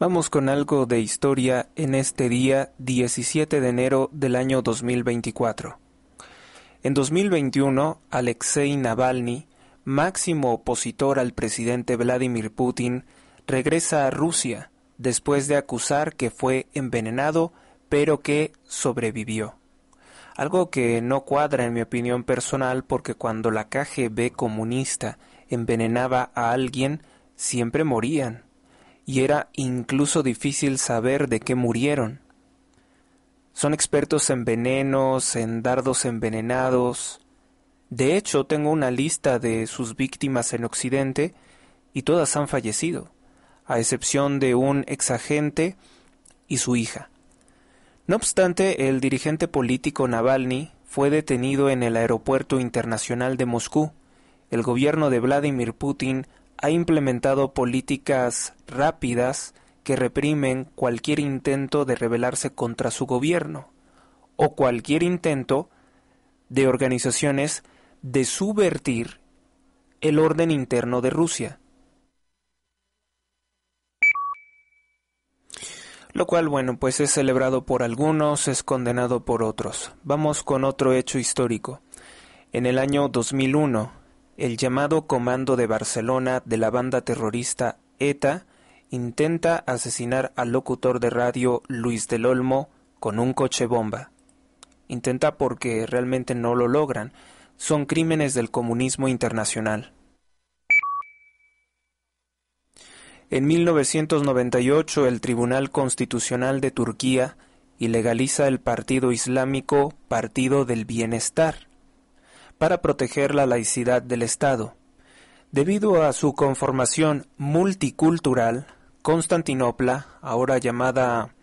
Vamos con algo de historia en este día 17 de enero del año 2024. En 2021, Alexei Navalny, máximo opositor al presidente Vladimir Putin, regresa a Rusia después de acusar que fue envenenado pero que sobrevivió. Algo que no cuadra en mi opinión personal porque cuando la KGB comunista envenenaba a alguien, siempre morían y era incluso difícil saber de qué murieron. Son expertos en venenos, en dardos envenenados. De hecho, tengo una lista de sus víctimas en Occidente y todas han fallecido, a excepción de un exagente y su hija. No obstante, el dirigente político Navalny fue detenido en el aeropuerto internacional de Moscú. El gobierno de Vladimir Putin ha implementado políticas rápidas que reprimen cualquier intento de rebelarse contra su gobierno o cualquier intento de organizaciones de subvertir el orden interno de Rusia. Lo cual, bueno, pues es celebrado por algunos, es condenado por otros. Vamos con otro hecho histórico. En el año 2001, el llamado Comando de Barcelona de la banda terrorista Eta intenta asesinar al locutor de radio Luis del Olmo con un coche bomba. Intenta porque realmente no lo logran. Son crímenes del comunismo internacional. En 1998 el Tribunal Constitucional de Turquía ilegaliza el Partido Islámico Partido del Bienestar para proteger la laicidad del Estado. Debido a su conformación multicultural, Constantinopla, ahora llamada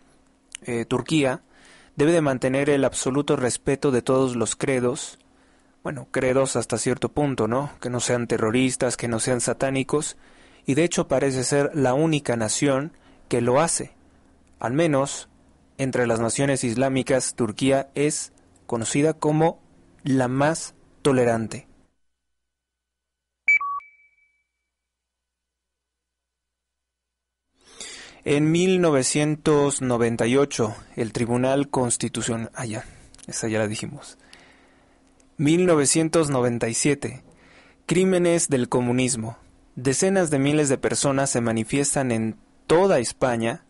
eh, Turquía, debe de mantener el absoluto respeto de todos los credos, bueno, credos hasta cierto punto, ¿no? Que no sean terroristas, que no sean satánicos, y de hecho parece ser la única nación que lo hace. Al menos, entre las naciones islámicas, Turquía es conocida como la más tolerante En 1998, el Tribunal Constitucional. Ah, ya, ya la dijimos. 1997. Crímenes del comunismo. Decenas de miles de personas se manifiestan en toda España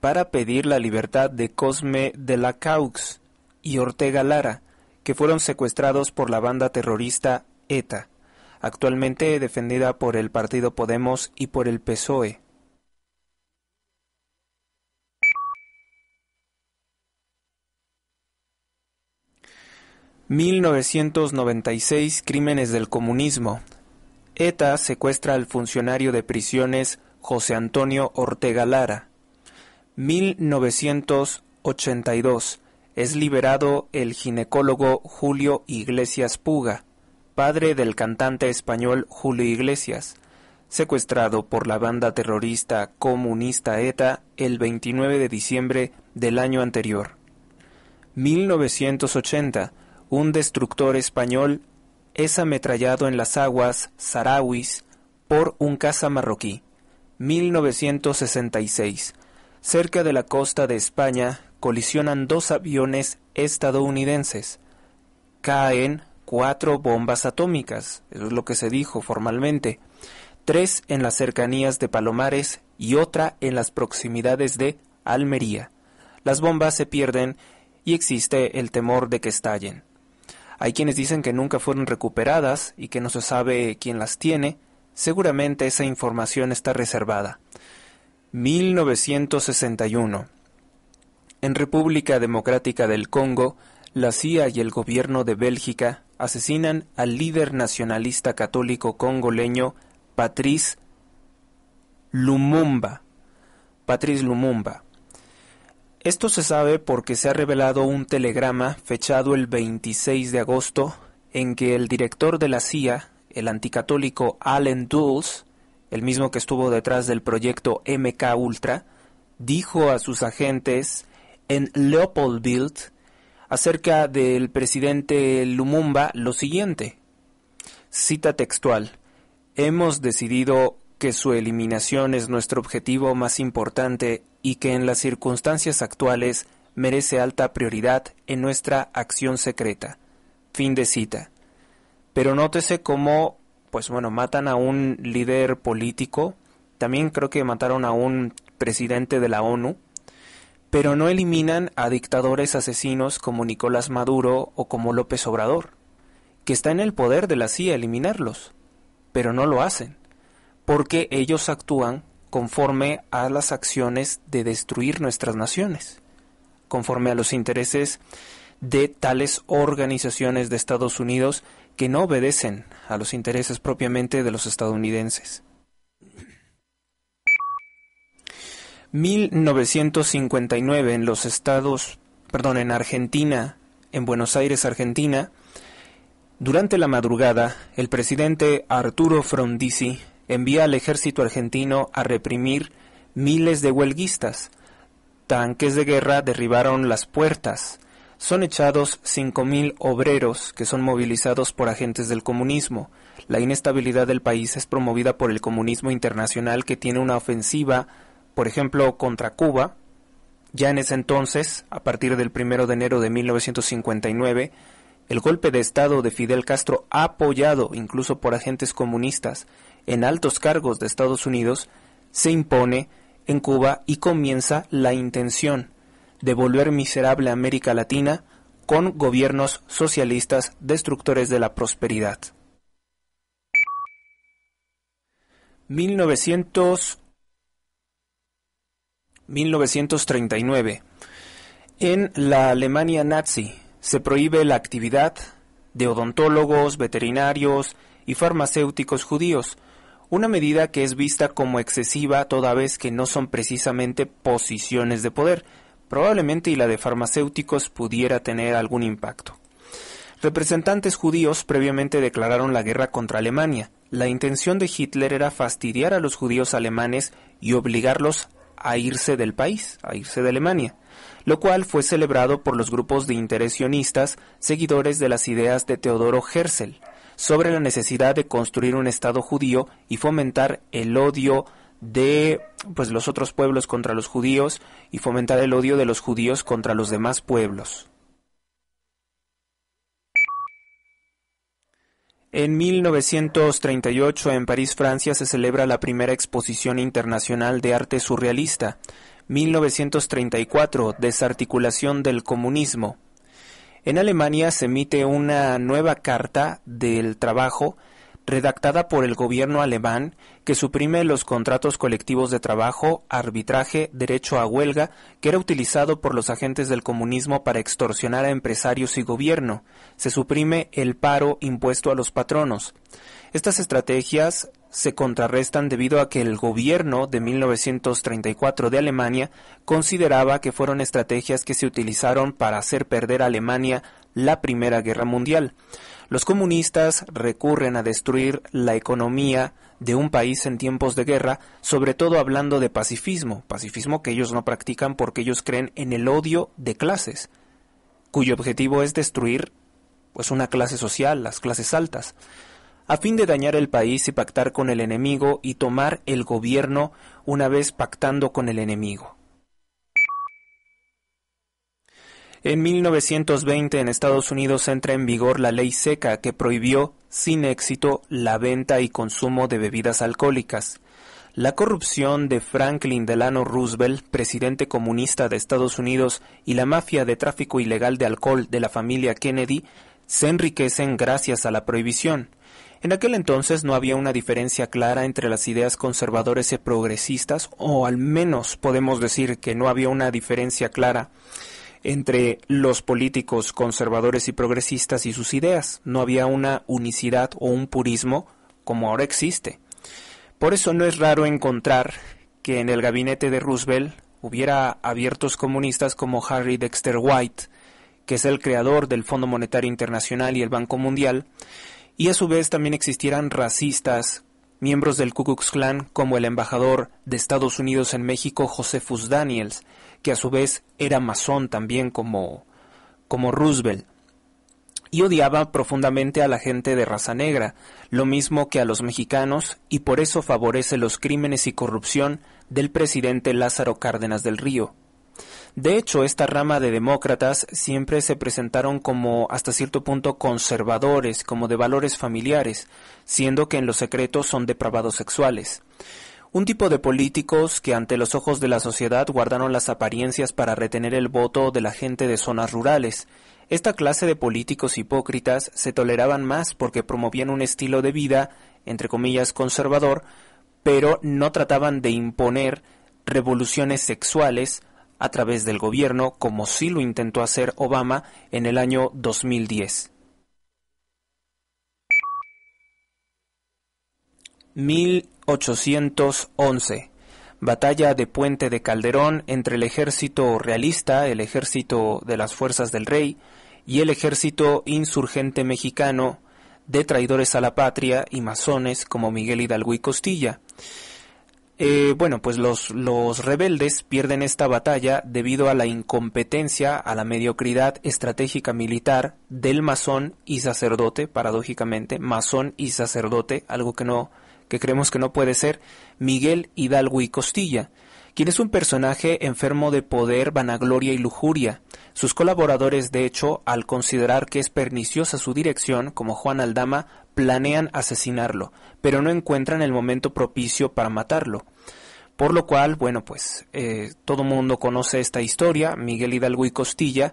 para pedir la libertad de Cosme de la Caux y Ortega Lara, que fueron secuestrados por la banda terrorista ETA, actualmente defendida por el partido Podemos y por el PSOE. ...1996 Crímenes del Comunismo... ETA secuestra al funcionario de prisiones José Antonio Ortega Lara... ...1982 es liberado el ginecólogo Julio Iglesias Puga, padre del cantante español Julio Iglesias, secuestrado por la banda terrorista comunista ETA el 29 de diciembre del año anterior. 1980, un destructor español es ametrallado en las aguas Sarawis por un caza marroquí. 1966, cerca de la costa de España, colisionan dos aviones estadounidenses. Caen cuatro bombas atómicas, eso es lo que se dijo formalmente, tres en las cercanías de Palomares y otra en las proximidades de Almería. Las bombas se pierden y existe el temor de que estallen. Hay quienes dicen que nunca fueron recuperadas y que no se sabe quién las tiene. Seguramente esa información está reservada. 1961. En República Democrática del Congo, la CIA y el gobierno de Bélgica asesinan al líder nacionalista católico congoleño Patrice Lumumba. Patrice Lumumba. Esto se sabe porque se ha revelado un telegrama fechado el 26 de agosto en que el director de la CIA, el anticatólico Allen Dulles, el mismo que estuvo detrás del proyecto MK Ultra, dijo a sus agentes en Leopoldville acerca del presidente Lumumba lo siguiente. Cita textual. Hemos decidido que su eliminación es nuestro objetivo más importante y que en las circunstancias actuales merece alta prioridad en nuestra acción secreta. Fin de cita. Pero nótese cómo, pues bueno, matan a un líder político, también creo que mataron a un presidente de la ONU, pero no eliminan a dictadores asesinos como Nicolás Maduro o como López Obrador, que está en el poder de la CIA eliminarlos, pero no lo hacen, porque ellos actúan conforme a las acciones de destruir nuestras naciones, conforme a los intereses de tales organizaciones de Estados Unidos que no obedecen a los intereses propiamente de los estadounidenses. 1959 en los estados, perdón, en Argentina, en Buenos Aires, Argentina, durante la madrugada, el presidente Arturo Frondizi envía al ejército argentino a reprimir miles de huelguistas. Tanques de guerra derribaron las puertas. Son echados 5.000 obreros que son movilizados por agentes del comunismo. La inestabilidad del país es promovida por el comunismo internacional que tiene una ofensiva por ejemplo, contra Cuba, ya en ese entonces, a partir del 1 de enero de 1959, el golpe de Estado de Fidel Castro, apoyado incluso por agentes comunistas en altos cargos de Estados Unidos, se impone en Cuba y comienza la intención de volver miserable a América Latina con gobiernos socialistas destructores de la prosperidad. 1900 1939. En la Alemania nazi se prohíbe la actividad de odontólogos, veterinarios y farmacéuticos judíos, una medida que es vista como excesiva toda vez que no son precisamente posiciones de poder, probablemente y la de farmacéuticos pudiera tener algún impacto. Representantes judíos previamente declararon la guerra contra Alemania. La intención de Hitler era fastidiar a los judíos alemanes y obligarlos a irse del país, a irse de Alemania, lo cual fue celebrado por los grupos de interesionistas, seguidores de las ideas de Teodoro Herzl sobre la necesidad de construir un Estado judío y fomentar el odio de pues los otros pueblos contra los judíos y fomentar el odio de los judíos contra los demás pueblos. En 1938 en París, Francia, se celebra la primera exposición internacional de arte surrealista. 1934, desarticulación del comunismo. En Alemania se emite una nueva carta del trabajo redactada por el gobierno alemán que suprime los contratos colectivos de trabajo, arbitraje, derecho a huelga, que era utilizado por los agentes del comunismo para extorsionar a empresarios y gobierno. Se suprime el paro impuesto a los patronos. Estas estrategias se contrarrestan debido a que el gobierno de 1934 de Alemania consideraba que fueron estrategias que se utilizaron para hacer perder a Alemania la Primera Guerra Mundial. Los comunistas recurren a destruir la economía de un país en tiempos de guerra, sobre todo hablando de pacifismo, pacifismo que ellos no practican porque ellos creen en el odio de clases, cuyo objetivo es destruir pues una clase social, las clases altas, a fin de dañar el país y pactar con el enemigo y tomar el gobierno una vez pactando con el enemigo. En 1920 en Estados Unidos entra en vigor la ley seca que prohibió, sin éxito, la venta y consumo de bebidas alcohólicas. La corrupción de Franklin Delano Roosevelt, presidente comunista de Estados Unidos, y la mafia de tráfico ilegal de alcohol de la familia Kennedy se enriquecen gracias a la prohibición. En aquel entonces no había una diferencia clara entre las ideas conservadoras y progresistas, o al menos podemos decir que no había una diferencia clara entre los políticos conservadores y progresistas y sus ideas. No había una unicidad o un purismo como ahora existe. Por eso no es raro encontrar que en el gabinete de Roosevelt hubiera abiertos comunistas como Harry Dexter White, que es el creador del Fondo Monetario Internacional y el Banco Mundial, y a su vez también existieran racistas, miembros del Ku Klux Klan como el embajador de Estados Unidos en México Josephus Daniels, que a su vez era masón también como, como Roosevelt. Y odiaba profundamente a la gente de raza negra, lo mismo que a los mexicanos, y por eso favorece los crímenes y corrupción del presidente Lázaro Cárdenas del Río. De hecho, esta rama de demócratas siempre se presentaron como hasta cierto punto conservadores, como de valores familiares, siendo que en los secretos son depravados sexuales un tipo de políticos que ante los ojos de la sociedad guardaron las apariencias para retener el voto de la gente de zonas rurales. Esta clase de políticos hipócritas se toleraban más porque promovían un estilo de vida, entre comillas, conservador, pero no trataban de imponer revoluciones sexuales a través del gobierno como sí lo intentó hacer Obama en el año 2010. 1811. Batalla de Puente de Calderón entre el ejército realista, el ejército de las fuerzas del rey, y el ejército insurgente mexicano de traidores a la patria y masones como Miguel Hidalgo y Costilla. Eh, bueno, pues los, los rebeldes pierden esta batalla debido a la incompetencia, a la mediocridad estratégica militar del masón y sacerdote, paradójicamente, masón y sacerdote, algo que no que creemos que no puede ser, Miguel Hidalgo y Costilla, quien es un personaje enfermo de poder, vanagloria y lujuria. Sus colaboradores, de hecho, al considerar que es perniciosa su dirección, como Juan Aldama, planean asesinarlo, pero no encuentran el momento propicio para matarlo. Por lo cual, bueno, pues eh, todo mundo conoce esta historia, Miguel Hidalgo y Costilla,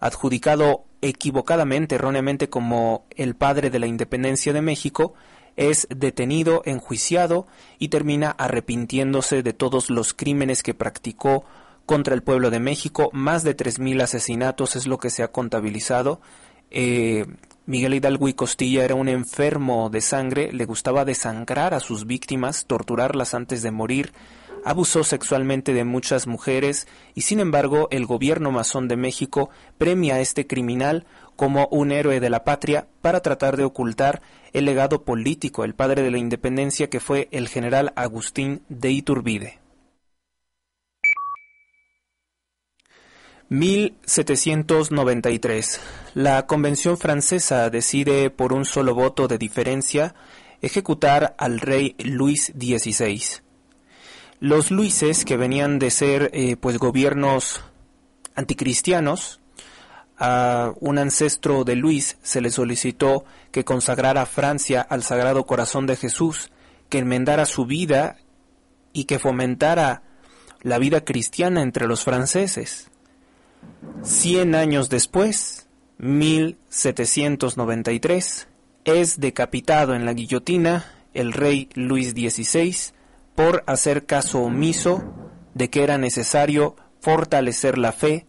adjudicado equivocadamente, erróneamente como el padre de la independencia de México, es detenido, enjuiciado y termina arrepintiéndose de todos los crímenes que practicó contra el pueblo de México. Más de 3.000 asesinatos es lo que se ha contabilizado. Eh, Miguel Hidalgo y Costilla era un enfermo de sangre, le gustaba desangrar a sus víctimas, torturarlas antes de morir, abusó sexualmente de muchas mujeres y sin embargo el gobierno masón de México premia a este criminal como un héroe de la patria para tratar de ocultar el legado político el padre de la independencia que fue el general Agustín de Iturbide. 1793. La Convención francesa decide por un solo voto de diferencia ejecutar al rey Luis XVI. Los luises, que venían de ser eh, pues gobiernos anticristianos, a un ancestro de Luis se le solicitó que consagrara Francia al Sagrado Corazón de Jesús, que enmendara su vida y que fomentara la vida cristiana entre los franceses. Cien años después, 1793, es decapitado en la guillotina el rey Luis XVI por hacer caso omiso de que era necesario fortalecer la fe,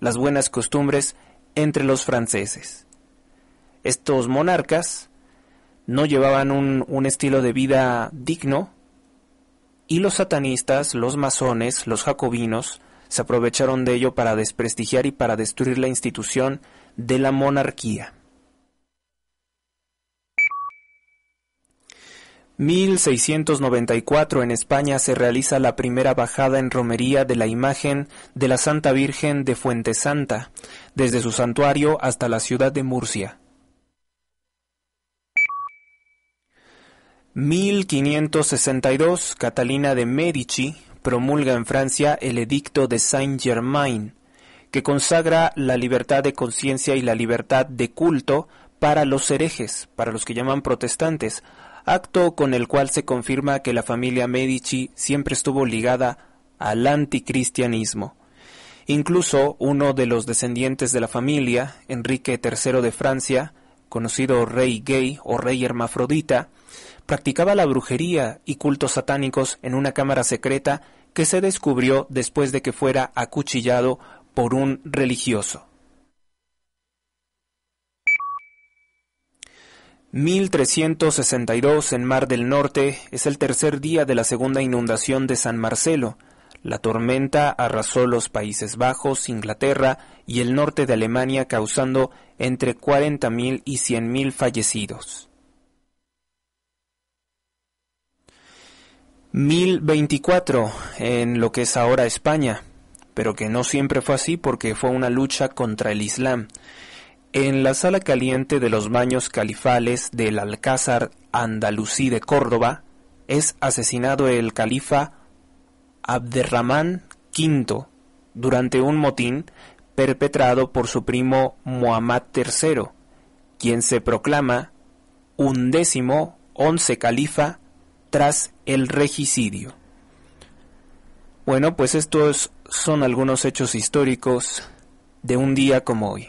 las buenas costumbres entre los franceses. Estos monarcas no llevaban un, un estilo de vida digno y los satanistas, los masones, los jacobinos, se aprovecharon de ello para desprestigiar y para destruir la institución de la monarquía. 1694 en España se realiza la primera bajada en romería de la imagen de la Santa Virgen de Fuentesanta, desde su santuario hasta la ciudad de Murcia. 1562 Catalina de Medici promulga en Francia el edicto de Saint-Germain, que consagra la libertad de conciencia y la libertad de culto para los herejes, para los que llaman protestantes, acto con el cual se confirma que la familia Medici siempre estuvo ligada al anticristianismo. Incluso uno de los descendientes de la familia, Enrique III de Francia, conocido rey gay o rey hermafrodita, practicaba la brujería y cultos satánicos en una cámara secreta que se descubrió después de que fuera acuchillado por un religioso. 1362 en Mar del Norte es el tercer día de la segunda inundación de San Marcelo. La tormenta arrasó los Países Bajos, Inglaterra y el norte de Alemania causando entre 40.000 y 100.000 fallecidos. 1024 en lo que es ahora España, pero que no siempre fue así porque fue una lucha contra el Islam. En la sala caliente de los baños califales del Alcázar Andalusí de Córdoba es asesinado el califa Abderramán V durante un motín perpetrado por su primo Muhammad III, quien se proclama undécimo once califa tras el regicidio. Bueno, pues estos son algunos hechos históricos de un día como hoy.